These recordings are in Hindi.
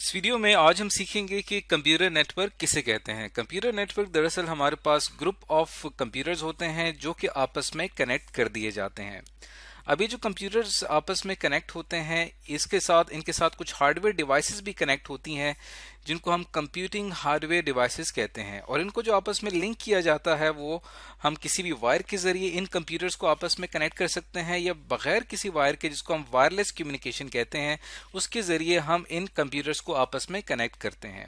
इस वीडियो में आज हम सीखेंगे कि कंप्यूटर नेटवर्क किसे कहते हैं कंप्यूटर नेटवर्क दरअसल हमारे पास ग्रुप ऑफ कंप्यूटर्स होते हैं जो कि आपस में कनेक्ट कर दिए जाते हैं अभी जो कंप्यूटर्स आपस में कनेक्ट होते हैं इसके साथ इनके साथ कुछ हार्डवेयर डिवाइसेस भी कनेक्ट होती हैं जिनको हम कंप्यूटिंग हार्डवेयर डिवाइसेस कहते हैं और इनको जो आपस में लिंक किया जाता है वो हम किसी भी वायर के ज़रिए इन कंप्यूटर्स को आपस में कनेक्ट कर सकते हैं या बगैर किसी वायर के जिसको हम वायरलेस कम्युनिकेशन कहते हैं उसके ज़रिए हम इन कंप्यूटर्स को आपस में कनेक्ट करते हैं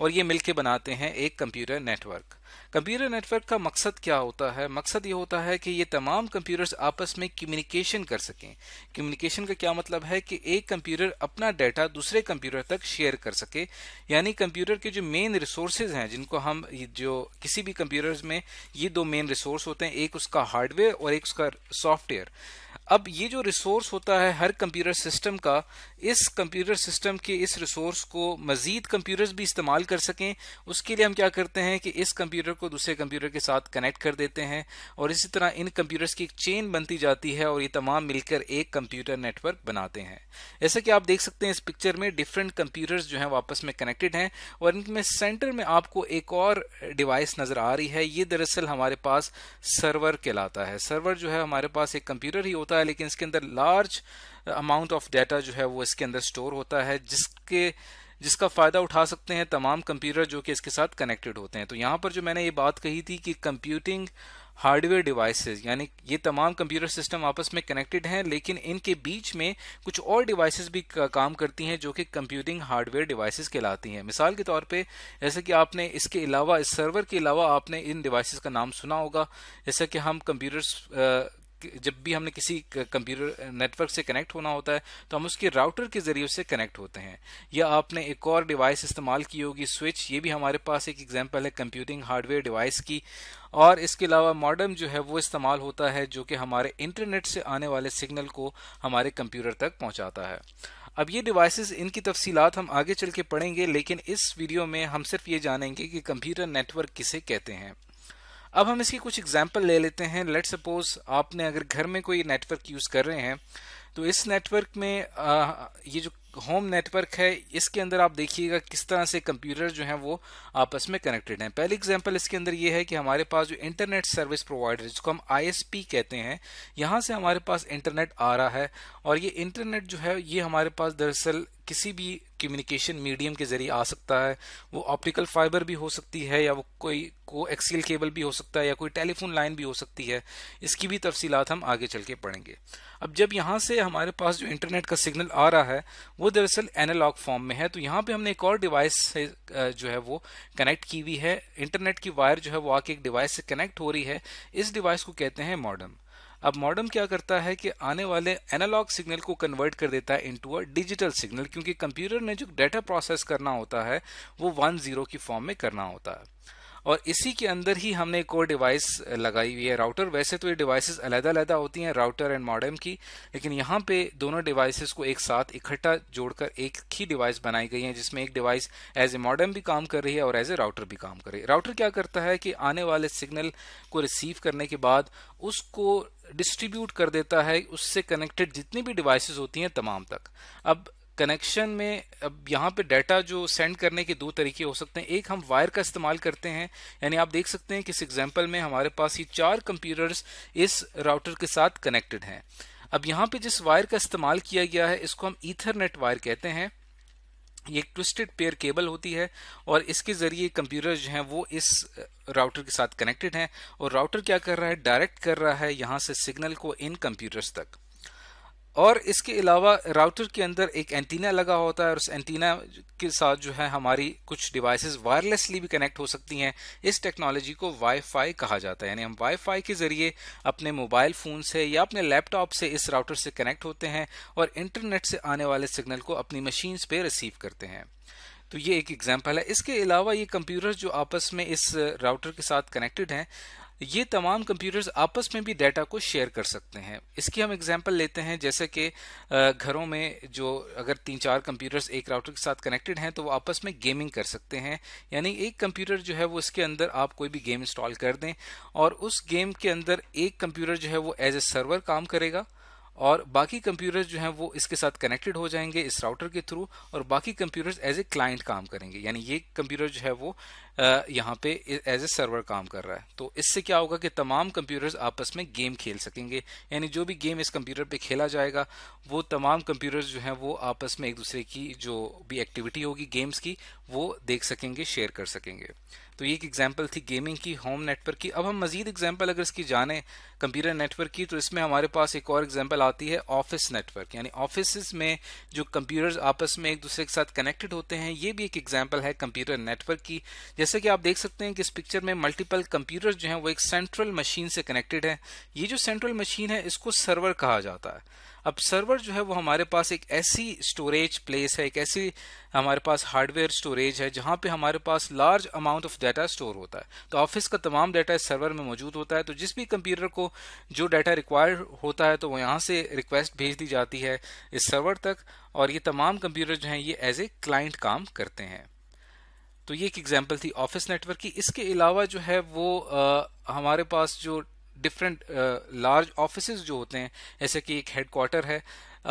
और ये मिलकर बनाते हैं एक कंप्यूटर नेटवर्क कंप्यूटर नेटवर्क का मकसद क्या होता है मकसद ये होता है कि ये तमाम कंप्यूटर्स आपस में कम्युनिकेशन कर सकें कम्युनिकेशन का क्या मतलब है कि एक कंप्यूटर अपना डाटा दूसरे कंप्यूटर तक शेयर कर सके यानी कंप्यूटर के जो मेन रिसोर्सेज हैं जिनको हम जो किसी भी कंप्यूटर्स में ये दो मेन रिसोर्स होते हैं एक उसका हार्डवेयर और एक उसका सॉफ्टवेयर अब ये जो रिसोर्स होता है हर कंप्यूटर सिस्टम का इस कंप्यूटर सिस्टम के इस रिसोर्स को मजीद कंप्यूटर्स भी इस्तेमाल कर सकें उसके लिए हम क्या करते हैं कि इस कंप्यूटर कंप्यूटर को दूसरे कंप्यूटर के साथ कनेक्ट कर देते हैं और इसी तरह इन कंप्यूटर्स की एक चेन बनती जाती है और ये तमाम मिलकर एक कंप्यूटर नेटवर्क बनाते हैं जैसा कि आप देख सकते हैं इस पिक्चर में डिफरेंट कंप्यूटर्स जो हैं वापस में कनेक्टेड हैं और इनमें सेंटर में आपको एक और डिवाइस नज़र आ रही है ये दरअसल हमारे पास सर्वर कहलाता है सर्वर जो है हमारे पास एक कंप्यूटर ही होता है लेकिन इसके अंदर लार्ज अमाउंट ऑफ डाटा जो है वो इसके अंदर स्टोर होता है जिसके जिसका फ़ायदा उठा सकते हैं तमाम कंप्यूटर जो कि इसके साथ कनेक्टेड होते हैं तो यहाँ पर जो मैंने ये बात कही थी कि कंप्यूटिंग हार्डवेयर डिवाइसेस यानी ये तमाम कंप्यूटर सिस्टम आपस में कनेक्टेड हैं लेकिन इनके बीच में कुछ और डिवाइसेस भी काम करती हैं जो कि कंप्यूटिंग हार्डवेयर डिवाइसेस कहलाती हैं मिसाल के तौर पे जैसे कि आपने इसके अलावा इस सर्वर के अलावा आपने इन डिवाइसेस का नाम सुना होगा जैसे कि हम कंप्यूटर्स जब भी हमने किसी कंप्यूटर नेटवर्क से कनेक्ट होना होता है तो हम उसके राउटर के ज़रिए उससे कनेक्ट होते हैं या आपने एक और डिवाइस इस्तेमाल की होगी स्विच ये भी हमारे पास एक एग्जाम्पल है कंप्यूटिंग हार्डवेयर डिवाइस की और इसके अलावा मॉडर्म जो है वो इस्तेमाल होता है जो कि हमारे इंटरनेट से आने वाले सिग्नल को हमारे कंप्यूटर तक पहुँचाता है अब ये डिवाइसेस इनकी तफसीलात हम आगे चल के पढ़ेंगे लेकिन इस वीडियो में हम सिर्फ ये जानेंगे कि कंप्यूटर नेटवर्क किसे कहते हैं अब हम इसकी कुछ एग्जाम्पल ले लेते हैं लेट सपोज आपने अगर घर में कोई नेटवर्क यूज़ कर रहे हैं तो इस नेटवर्क में आ, ये जो होम नेटवर्क है इसके अंदर आप देखिएगा किस तरह से कंप्यूटर जो हैं वो आपस में कनेक्टेड हैं पहली एग्जांपल इसके अंदर ये है कि हमारे पास जो इंटरनेट सर्विस प्रोवाइडर जिसको हम आईएसपी कहते हैं यहाँ से हमारे पास इंटरनेट आ रहा है और ये इंटरनेट जो है ये हमारे पास दरअसल किसी भी कम्युनिकेशन मीडियम के ज़रिए आ सकता है वो ऑप्टिकल फाइबर भी हो सकती है या वो कोई को एक्सील केबल भी हो सकता है या कोई टेलीफोन लाइन भी हो सकती है इसकी भी तफसीलात हम आगे चल के पढ़ेंगे अब जब यहाँ से हमारे पास जो इंटरनेट का सिग्नल आ रहा है वो दरअसल एनालॉग फॉर्म में है तो यहाँ पे हमने एक और डिवाइस से जो है वो कनेक्ट की हुई है इंटरनेट की वायर जो है वो आके एक डिवाइस से कनेक्ट हो रही है इस डिवाइस को कहते हैं मॉडर्न अब मॉडर्म क्या करता है कि आने वाले एनालॉग सिग्नल को कन्वर्ट कर देता है इनटू अ डिजिटल सिग्नल क्योंकि कंप्यूटर ने जो डाटा प्रोसेस करना होता है वो वन जीरो की फॉर्म में करना होता है और इसी के अंदर ही हमने एक और डिवाइस लगाई हुई है राउटर वैसे तो ये डिवाइसेस अलहदा होती हैं राउटर एंड मॉडेम की लेकिन यहाँ पे दोनों डिवाइसेस को एक साथ इकट्ठा जोड़कर एक ही डिवाइस बनाई गई है जिसमें एक डिवाइस एज ए मॉडेम भी काम कर रही है और एज ए राउटर भी काम कर रही है राउटर क्या करता है कि आने वाले सिग्नल को रिसीव करने के बाद उसको डिस्ट्रीब्यूट कर देता है उससे कनेक्टेड जितनी भी डिवाइसेस होती हैं तमाम तक अब कनेक्शन में अब यहाँ पे डाटा जो सेंड करने के दो तरीके हो सकते हैं एक हम वायर का इस्तेमाल करते हैं यानी आप देख सकते हैं कि इस एग्जाम्पल में हमारे पास ये चार कंप्यूटर्स इस राउटर के साथ कनेक्टेड हैं अब यहाँ पे जिस वायर का इस्तेमाल किया गया है इसको हम ईथरनेट वायर कहते हैं ये एक ट्विस्टेड पेयर केबल होती है और इसके ज़रिए कंप्यूटर जो हैं वो इस राउटर के साथ कनेक्टेड हैं और राउटर क्या कर रहा है डायरेक्ट कर रहा है यहाँ से सिग्नल को इन कंप्यूटर्स तक और इसके अलावा राउटर के अंदर एक एंटीना लगा होता है और उस एंटीना के साथ जो है हमारी कुछ डिवाइसेस वायरलेसली भी कनेक्ट हो सकती हैं इस टेक्नोलॉजी को वाईफाई कहा जाता है यानी हम वाईफाई के ज़रिए अपने मोबाइल फ़ोन से या अपने लैपटॉप से इस राउटर से कनेक्ट होते हैं और इंटरनेट से आने वाले सिग्नल को अपनी मशीन्स पर रिसीव करते हैं तो ये एक एग्जाम्पल है इसके अलावा ये कंप्यूटर जो आपस में इस राउटर के साथ कनेक्टेड हैं ये तमाम कंप्यूटर्स आपस में भी डाटा को शेयर कर सकते हैं इसकी हम एग्जांपल लेते हैं जैसे कि घरों में जो अगर तीन चार कंप्यूटर्स एक राउटर के साथ कनेक्टेड हैं तो वो आपस में गेमिंग कर सकते हैं यानी एक कंप्यूटर जो है वो इसके अंदर आप कोई भी गेम इंस्टॉल कर दें और उस गेम के अंदर एक कंप्यूटर जो है वो एज ए सर्वर काम करेगा और बाकी कंप्यूटर्स जो हैं वो इसके साथ कनेक्टेड हो जाएंगे इस राउटर के थ्रू और बाकी कंप्यूटर्स एज ए क्लाइंट काम करेंगे यानी ये कंप्यूटर जो है वो यहाँ पे एज ए सर्वर काम कर रहा है तो इससे क्या होगा कि तमाम कंप्यूटर्स आपस में गेम खेल सकेंगे यानी जो भी गेम इस कंप्यूटर पे खेला जाएगा वो तमाम कंप्यूटर्स जो हैं वो आपस में एक दूसरे की जो भी एक्टिविटी होगी गेम्स की वो देख सकेंगे शेयर कर सकेंगे तो ये एक एग्जाम्पल थी गेमिंग की होम नेटवर्क की अब हम मजीद एग्जाम्पल अगर इसकी जाने कंप्यूटर नेटवर्क की तो इसमें हमारे पास एक और एग्जाम्पल आती है ऑफिस नेटवर्क यानी ऑफिस में जो कंप्यूटर्स आपस में एक दूसरे के साथ कनेक्टेड होते हैं ये भी एक एग्जाम्पल है कंप्यूटर नेटवर्क की जैसे कि आप देख सकते हैं कि इस पिक्चर में मल्टीपल कंप्यूटर्स जो हैं वो एक सेंट्रल मशीन से कनेक्टेड है ये जो सेंट्रल मशीन है इसको सर्वर कहा जाता है अब सर्वर जो है वो हमारे पास एक ऐसी स्टोरेज प्लेस है एक ऐसी हमारे पास हार्डवेयर स्टोरेज है जहाँ पे हमारे पास large amount of data store होता है तो ऑफिस का तमाम डाटा इस सर्वर में मौजूद होता है तो जिस भी कंप्यूटर को जो डाटा रिक्वायर होता है तो वो यहाँ से रिक्वेस्ट भेज दी जाती है इस सर्वर तक और ये तमाम कंप्यूटर जो हैं ये एज ए क्लाइंट काम करते हैं तो ये एक एग्जाम्पल थी ऑफिस नेटवर्क की इसके अलावा जो है वो आ, हमारे पास जो डिफरेंट लार्ज ऑफिस जो होते हैं जैसे कि एक हेडक्वार्टर है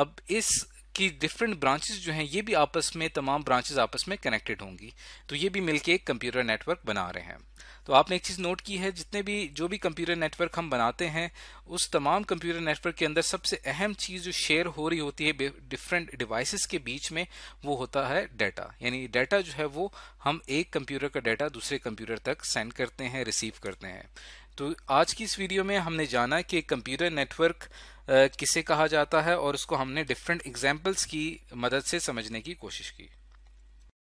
अब इस कि डिफरेंट ब्रांचेस जो हैं ये भी आपस में तमाम ब्रांचेस आपस में कनेक्टेड होंगी तो ये भी मिलके एक कंप्यूटर नेटवर्क बना रहे हैं तो आपने एक चीज़ नोट की है जितने भी जो भी कंप्यूटर नेटवर्क हम बनाते हैं उस तमाम कंप्यूटर नेटवर्क के अंदर सबसे अहम चीज़ जो शेयर हो रही होती है डिफरेंट डिवाइसेस के बीच में वो होता है डाटा यानी डाटा जो है वो हम एक कंप्यूटर का डाटा दूसरे कंप्यूटर तक सेंड करते हैं रिसीव करते हैं तो आज की इस वीडियो में हमने जाना कि कंप्यूटर नेटवर्क किसे कहा जाता है और उसको हमने डिफरेंट एग्जाम्पल्स की मदद से समझने की कोशिश की